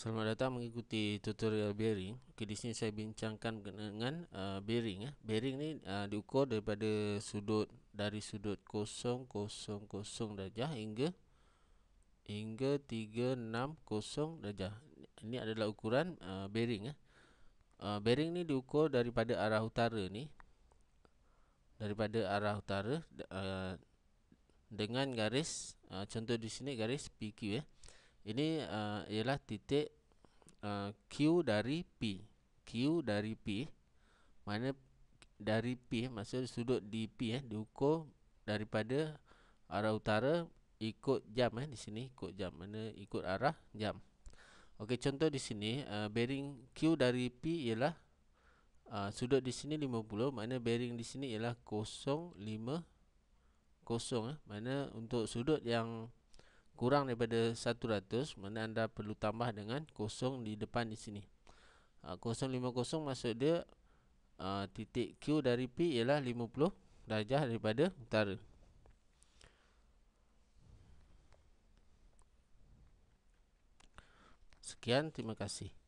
Selamat datang mengikuti tutorial bearing. Okey di sini saya bincangkan dengan uh, bearing eh. Bearing ni uh, diukur daripada sudut dari sudut 000 darjah hingga hingga 360 darjah. Ini adalah ukuran uh, bearing eh. Uh, bearing ni diukur daripada arah utara ni daripada arah utara uh, dengan garis uh, contoh di sini garis PQ eh. Ya ini uh, ialah titik uh, Q dari P Q dari P mana dari P maksud sudut di P eh diukur daripada arah utara ikut jam eh di sini ikut jam mana ikut arah jam okey contoh di sini uh, bearing Q dari P ialah uh, sudut di sini 50 mana bearing di sini ialah 05 0 eh mana untuk sudut yang kurang daripada 100 mana anda perlu tambah dengan kosong di depan di sini uh, ah, 050 maksud dia uh, titik Q dari P ialah 50 darjah daripada utara sekian terima kasih